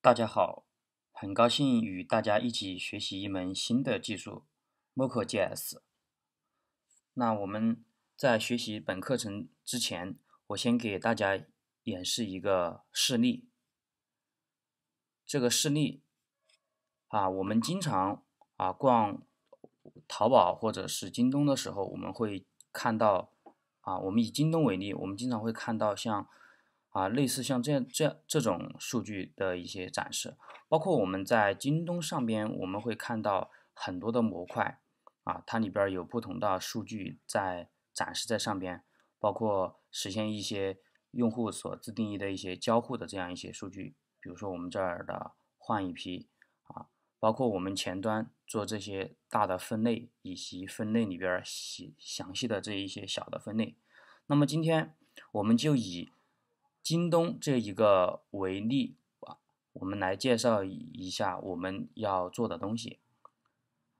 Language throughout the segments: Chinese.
大家好，很高兴与大家一起学习一门新的技术 m o c o JS。那我们在学习本课程之前，我先给大家演示一个示例。这个示例啊，我们经常啊逛淘宝或者是京东的时候，我们会看到啊，我们以京东为例，我们经常会看到像。啊，类似像这样、这样这种数据的一些展示，包括我们在京东上边，我们会看到很多的模块啊，它里边有不同的数据在展示在上边，包括实现一些用户所自定义的一些交互的这样一些数据，比如说我们这儿的换一批啊，包括我们前端做这些大的分类，以及分类里边详详细的这一些小的分类。那么今天我们就以。京东这一个为例啊，我们来介绍一下我们要做的东西。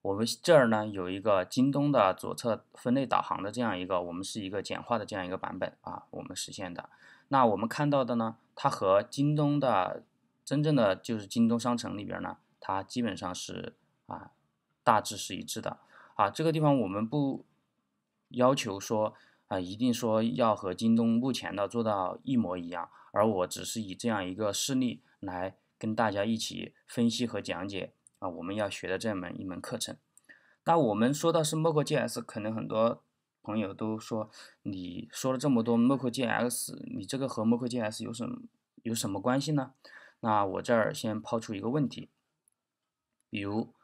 我们这儿呢有一个京东的左侧分类导航的这样一个，我们是一个简化的这样一个版本啊，我们实现的。那我们看到的呢，它和京东的真正的就是京东商城里边呢，它基本上是啊，大致是一致的啊。这个地方我们不要求说。啊，一定说要和京东目前的做到一模一样，而我只是以这样一个事例来跟大家一起分析和讲解啊，我们要学的这门一门课程。那我们说到是 m o c o GS，可能很多朋友都说你说了这么多 m o c o GS，你这个和 m o c o GS 有什有什么关系呢？那我这儿先抛出一个问题，比如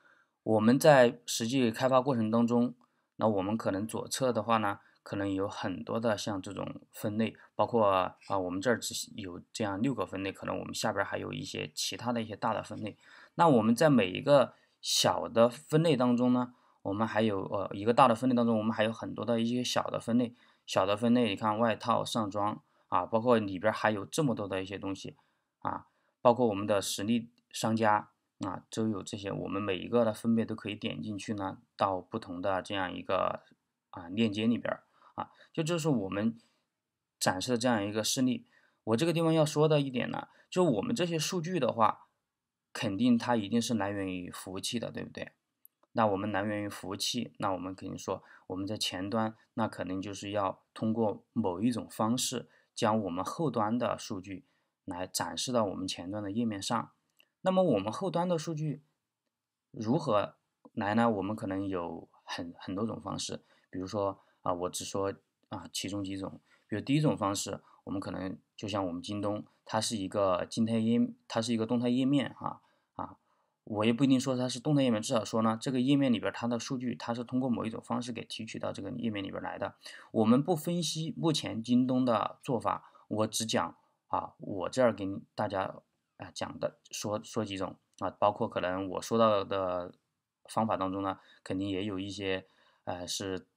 我们在实际开发过程当中，那我们可能左侧的话呢？可能有很多的像这种分类，包括啊，我们这儿只有这样六个分类，可能我们下边还有一些其他的一些大的分类。那我们在每一个小的分类当中呢，我们还有呃一个大的分类当中，我们还有很多的一些小的分类。小的分类，你看外套上装啊，包括里边还有这么多的一些东西啊，包括我们的实力商家啊，都有这些。我们每一个的分别都可以点进去呢，到不同的这样一个啊链接里边。啊，就这是我们展示的这样一个事例。我这个地方要说的一点呢，就我们这些数据的话，肯定它一定是来源于服务器的，对不对？那我们来源于服务器，那我们肯定说我们在前端，那肯定就是要通过某一种方式，将我们后端的数据来展示到我们前端的页面上。那么我们后端的数据如何来呢？我们可能有很很多种方式，比如说。啊，我只说啊，其中几种，比如第一种方式，我们可能就像我们京东，它是一个静态页，它是一个动态页面啊啊，我也不一定说它是动态页面，至少说呢，这个页面里边它的数据，它是通过某一种方式给提取到这个页面里边来的。我们不分析目前京东的做法，我只讲啊，我这儿跟大家啊讲的说说几种啊，包括可能我说到的方法当中呢，肯定也有一些呃是。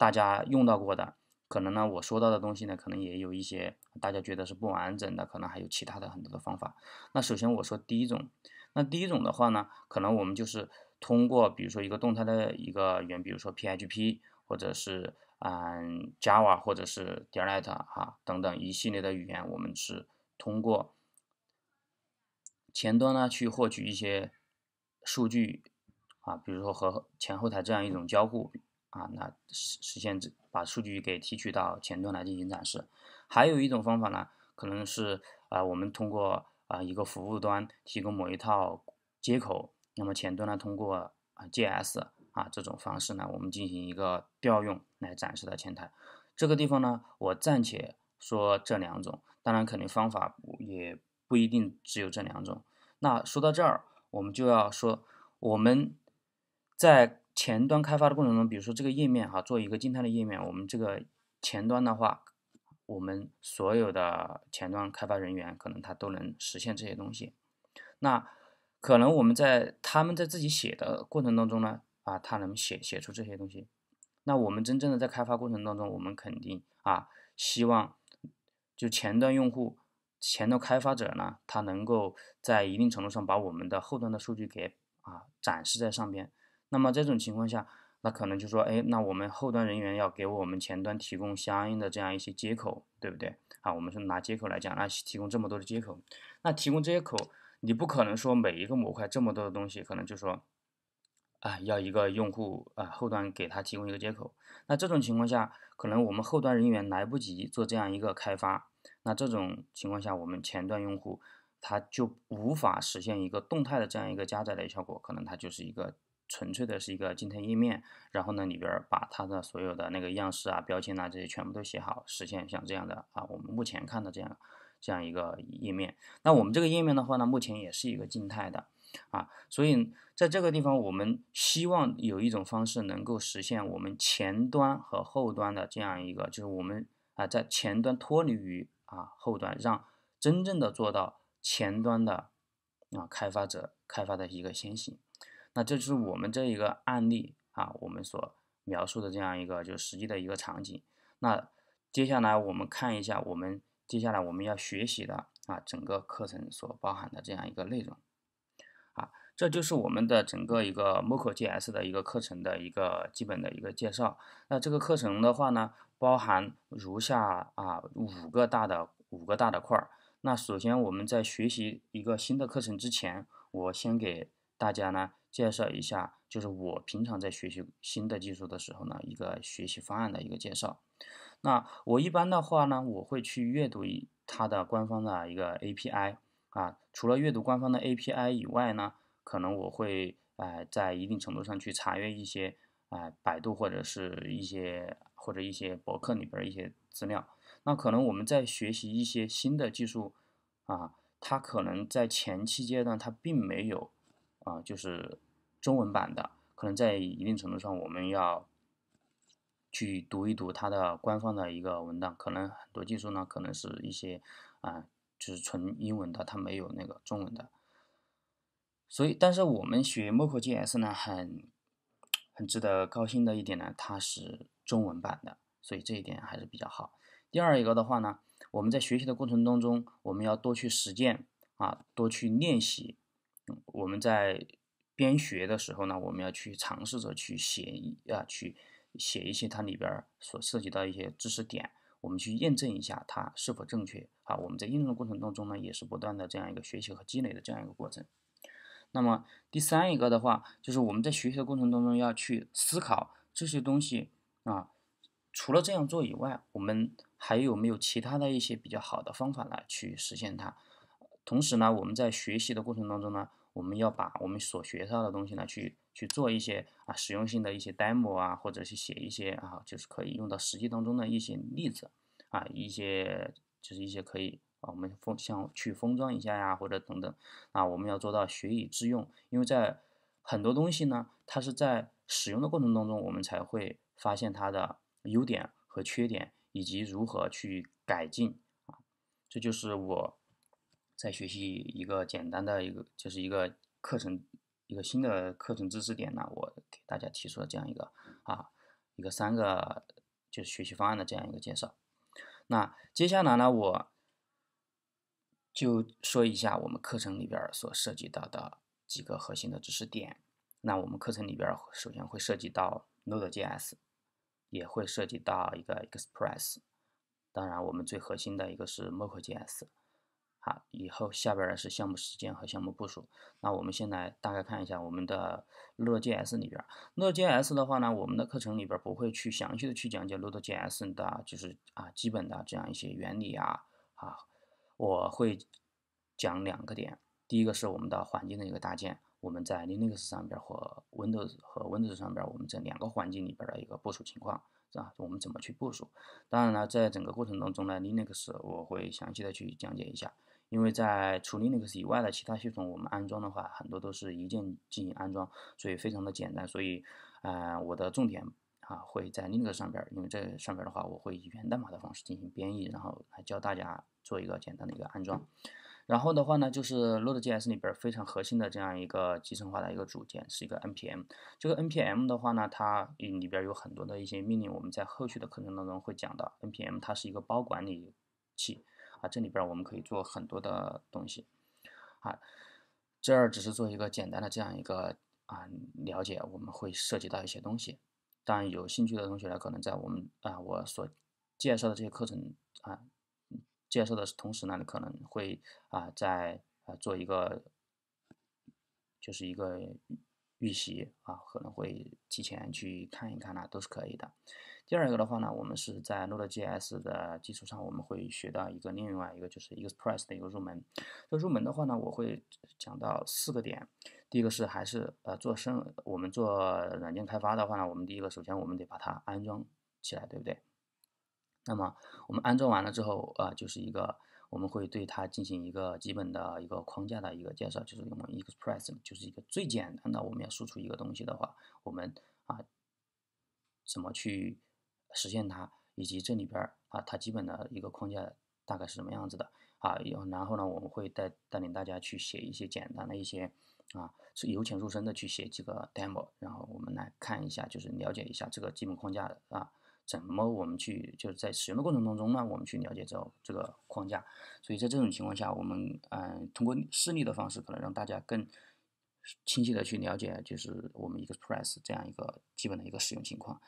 大家用到过的，可能呢，我说到的东西呢，可能也有一些大家觉得是不完整的，可能还有其他的很多的方法。那首先我说第一种，那第一种的话呢，可能我们就是通过比如说一个动态的一个语言，比如说 PHP 或者是嗯 Java 或者是 Dart 哈等等一系列的语言，我们是通过前端呢去获取一些数据啊，比如说和前后台这样一种交互。啊，那实实现这把数据给提取到前端来进行展示，还有一种方法呢，可能是啊，我们通过啊一个服务端提供某一套接口，那么前端呢通过啊 JS 啊这种方式呢，我们进行一个调用来展示到前台。这个地方呢，我暂且说这两种，当然肯定方法也不一定只有这两种。那说到这儿，我们就要说我们在。前端开发的过程中，比如说这个页面哈，做一个静态的页面，我们这个前端的话，我们所有的前端开发人员可能他都能实现这些东西。那可能我们在他们在自己写的过程当中呢，啊，他能写写出这些东西。那我们真正的在开发过程当中，我们肯定啊，希望就前端用户、前端开发者呢，他能够在一定程度上把我们的后端的数据给啊展示在上边。那么这种情况下，那可能就说，哎，那我们后端人员要给我们前端提供相应的这样一些接口，对不对？啊，我们是拿接口来讲，那提供这么多的接口，那提供接口，你不可能说每一个模块这么多的东西，可能就说，啊，要一个用户啊，后端给他提供一个接口。那这种情况下，可能我们后端人员来不及做这样一个开发。那这种情况下，我们前端用户他就无法实现一个动态的这样一个加载的效果，可能它就是一个。纯粹的是一个静态页面，然后呢，里边把它的所有的那个样式啊、标签啊这些全部都写好，实现像这样的啊，我们目前看的这样这样一个页面。那我们这个页面的话呢，目前也是一个静态的啊，所以在这个地方，我们希望有一种方式能够实现我们前端和后端的这样一个，就是我们啊在前端脱离于啊后端，让真正的做到前端的啊开发者开发的一个先行。那这就是我们这一个案例啊，我们所描述的这样一个就实际的一个场景。那接下来我们看一下我们接下来我们要学习的啊，整个课程所包含的这样一个内容。啊，这就是我们的整个一个 m o c o JS 的一个课程的一个基本的一个介绍。那这个课程的话呢，包含如下啊五个大的五个大的块儿。那首先我们在学习一个新的课程之前，我先给大家呢。介绍一下，就是我平常在学习新的技术的时候呢，一个学习方案的一个介绍。那我一般的话呢，我会去阅读一它的官方的一个 A P I 啊。除了阅读官方的 A P I 以外呢，可能我会哎在一定程度上去查阅一些哎百度或者是一些或者一些博客里边一些资料。那可能我们在学习一些新的技术啊，它可能在前期阶段它并没有。啊，就是中文版的，可能在一定程度上我们要去读一读它的官方的一个文档，可能很多技术呢，可能是一些啊，就是纯英文的，它没有那个中文的。所以，但是我们学 M O C o G S 呢，很很值得高兴的一点呢，它是中文版的，所以这一点还是比较好。第二一个的话呢，我们在学习的过程当中，我们要多去实践啊，多去练习。我们在边学的时候呢，我们要去尝试着去写一啊，去写一些它里边所涉及到一些知识点，我们去验证一下它是否正确啊。我们在应用的过程当中呢，也是不断的这样一个学习和积累的这样一个过程。那么第三一个的话，就是我们在学习的过程当中要去思考这些东西啊。除了这样做以外，我们还有没有其他的一些比较好的方法来去实现它？同时呢，我们在学习的过程当中呢。我们要把我们所学到的东西呢，去去做一些啊实用性的一些 demo 啊，或者是写一些啊，就是可以用到实际当中的一些例子啊，一些就是一些可以啊，我们封像去封装一下呀，或者等等啊，我们要做到学以致用，因为在很多东西呢，它是在使用的过程当中，我们才会发现它的优点和缺点，以及如何去改进啊，这就是我。在学习一个简单的一个，就是一个课程，一个新的课程知识点呢，我给大家提出了这样一个啊，一个三个就是学习方案的这样一个介绍。那接下来呢，我就说一下我们课程里边所涉及到的几个核心的知识点。那我们课程里边首先会涉及到 Node.js，也会涉及到一个 Express，当然我们最核心的一个是 m o c g o j s 好，以后下边的是项目时间和项目部署。那我们先来大概看一下我们的乐 o e j s 里边。乐 j s 的话呢，我们的课程里边不会去详细的去讲解乐 o e j s 的，就是啊基本的这样一些原理啊啊。我会讲两个点，第一个是我们的环境的一个搭建，我们在 Linux 上边和 Windows 和 Windows 上边，我们这两个环境里边的一个部署情况。啊，我们怎么去部署？当然了，在整个过程当中呢，Linux 我会详细的去讲解一下，因为在除 Linux 以外的其他系统，我们安装的话，很多都是一键进行安装，所以非常的简单。所以，呃，我的重点啊会在 Linux 上边，因为这上边的话，我会以源代码的方式进行编译，然后来教大家做一个简单的一个安装。然后的话呢，就是 Node.js 里边非常核心的这样一个集成化的一个组件，是一个 NPM。这个 NPM 的话呢，它里边有很多的一些命令，我们在后续的课程当中会讲到。NPM 它是一个包管理器啊，这里边我们可以做很多的东西啊。这儿只是做一个简单的这样一个啊了解，我们会涉及到一些东西。但有兴趣的同学呢，可能在我们啊我所介绍的这些课程啊。介绍的同时呢，你可能会啊在啊做一个就是一个预习啊，可能会提前去看一看呢，都是可以的。第二个的话呢，我们是在 Node.js 的基础上，我们会学到一个另外一个就是 Express 的一个入门。这入门的话呢，我会讲到四个点。第一个是还是呃做生，我们做软件开发的话呢，我们第一个首先我们得把它安装起来，对不对？那么我们安装完了之后，啊，就是一个我们会对它进行一个基本的一个框架的一个介绍，就是用 Express，就是一个最简单的。我们要输出一个东西的话，我们啊怎么去实现它，以及这里边啊它基本的一个框架大概是什么样子的啊？然后呢，我们会带带领大家去写一些简单的一些啊，是由浅入深的去写几个 demo，然后我们来看一下，就是了解一下这个基本框架的啊。怎么我们去就是在使用的过程当中呢？我们去了解这这个框架，所以在这种情况下，我们嗯通过示例的方式，可能让大家更清晰的去了解，就是我们 Express 这样一个基本的一个使用情况。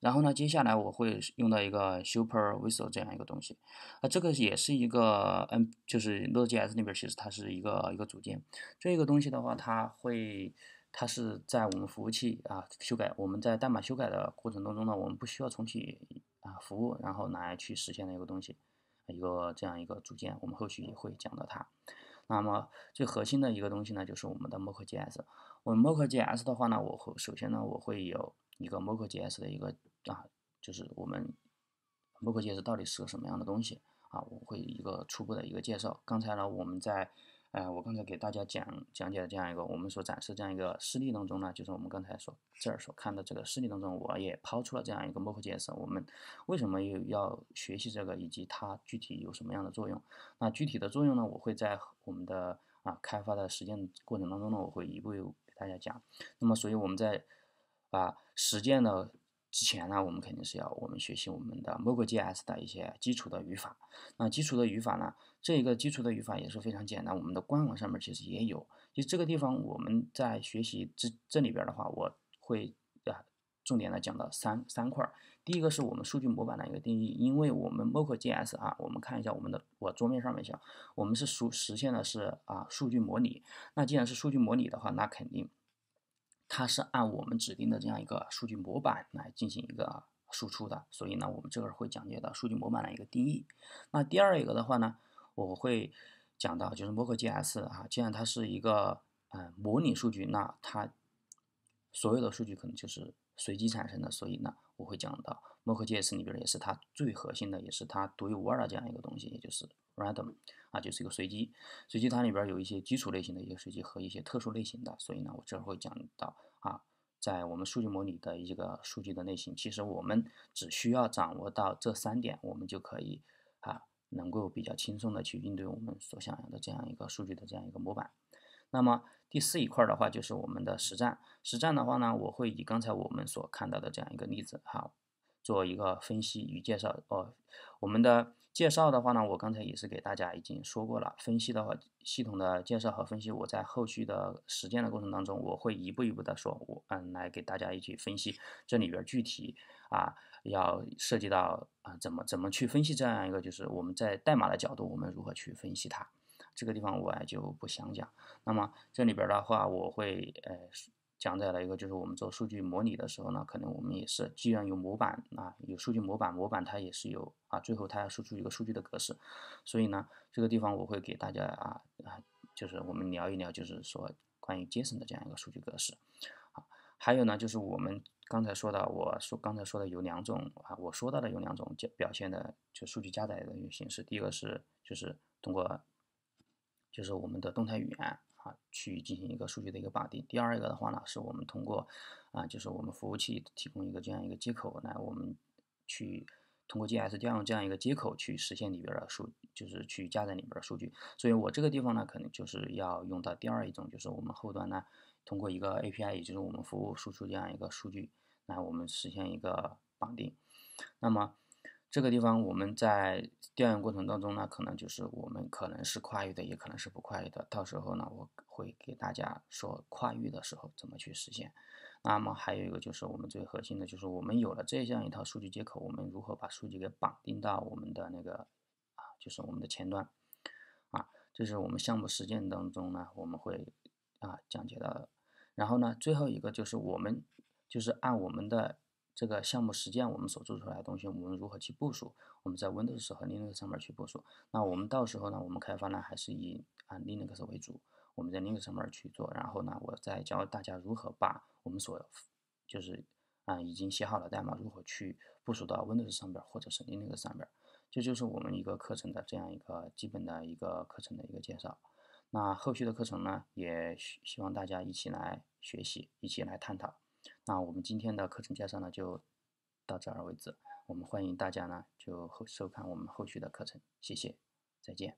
然后呢，接下来我会用到一个 Super Visual 这样一个东西，啊，这个也是一个嗯，就是 Node.js 里边其实它是一个一个组件，这个东西的话它会。它是在我们服务器啊修改，我们在代码修改的过程当中呢，我们不需要重启啊服务，然后来去实现的一个东西，一个这样一个组件，我们后续也会讲到它。那么最核心的一个东西呢，就是我们的 Mock JS。我们 Mock JS 的话呢，我会首先呢，我会有一个 Mock JS 的一个啊，就是我们 Mock JS 到底是个什么样的东西啊，我会一个初步的一个介绍。刚才呢，我们在。呃，我刚才给大家讲讲解的这样一个我们所展示这样一个示例当中呢，就是我们刚才所这儿所看到这个示例当中，我也抛出了这样一个模 o 建设，我们为什么又要学习这个，以及它具体有什么样的作用？那具体的作用呢，我会在我们的啊开发的实践过程当中呢，我会一步一步给大家讲。那么，所以我们在啊实践的。之前呢，我们肯定是要我们学习我们的 m o c o JS 的一些基础的语法。那基础的语法呢，这一个基础的语法也是非常简单。我们的官网上面其实也有。其实这个地方我们在学习这这里边的话，我会啊重点来讲到三三块。第一个是我们数据模板的一个定义，因为我们 m o c o JS 啊，我们看一下我们的我桌面上面一下，我们是实实现的是啊数据模拟。那既然是数据模拟的话，那肯定。它是按我们指定的这样一个数据模板来进行一个输出的，所以呢，我们这个会讲解到数据模板的一个定义。那第二一个的话呢，我会讲到就是 mock GS 啊，既然它是一个嗯模拟数据，那它。所有的数据可能就是随机产生的，所以呢，我会讲到 mock 介 s 里边也是它最核心的，也是它独一无二的这样一个东西，也就是 random 啊，就是一个随机。随机它里边有一些基础类型的一个随机和一些特殊类型的，所以呢，我这会讲到啊，在我们数据模拟的一个数据的类型，其实我们只需要掌握到这三点，我们就可以啊，能够比较轻松的去应对我们所想要的这样一个数据的这样一个模板。那么第四一块儿的话，就是我们的实战。实战的话呢，我会以刚才我们所看到的这样一个例子哈，做一个分析与介绍。哦，我们的介绍的话呢，我刚才也是给大家已经说过了。分析的话，系统的介绍和分析，我在后续的实践的过程当中，我会一步一步的说，我嗯来给大家一起分析这里边具体啊要涉及到啊怎么怎么去分析这样一个，就是我们在代码的角度，我们如何去分析它。这个地方我还就不详讲。那么这里边的话，我会呃讲在了一个，就是我们做数据模拟的时候呢，可能我们也是既然有模板啊，有数据模板，模板它也是有啊，最后它要输出一个数据的格式。所以呢，这个地方我会给大家啊啊，就是我们聊一聊，就是说关于 JSON 的这样一个数据格式。啊，还有呢，就是我们刚才说的，我说刚才说的有两种啊，我说到的有两种加表现的，就数据加载的一个形式。第一个是就是通过就是我们的动态语言啊，去进行一个数据的一个绑定。第二个的话呢，是我们通过啊，就是我们服务器提供一个这样一个接口，来我们去通过 G S 调用这样一个接口去实现里边的数，就是去加载里边的数据。所以我这个地方呢，可能就是要用到第二一种，就是我们后端呢通过一个 A P I，也就是我们服务输出这样一个数据，来我们实现一个绑定。那么。这个地方我们在调研过程当中呢，可能就是我们可能是跨域的，也可能是不跨域的。到时候呢，我会给大家说跨域的时候怎么去实现。那么还有一个就是我们最核心的，就是我们有了这样一套数据接口，我们如何把数据给绑定到我们的那个啊，就是我们的前端啊，这是我们项目实践当中呢，我们会啊讲解到。的。然后呢，最后一个就是我们就是按我们的。这个项目实践，我们所做出来的东西，我们如何去部署？我们在 Windows 和 Linux 上面去部署。那我们到时候呢？我们开发呢，还是以啊 Linux 为主，我们在 Linux 上面去做。然后呢，我再教大家如何把我们所，就是啊已经写好了代码，如何去部署到 Windows 上边或者是 Linux 上边。这就是我们一个课程的这样一个基本的一个课程的一个介绍。那后续的课程呢，也希望大家一起来学习，一起来探讨。那我们今天的课程介绍呢，就到这儿为止。我们欢迎大家呢，就收看我们后续的课程。谢谢，再见。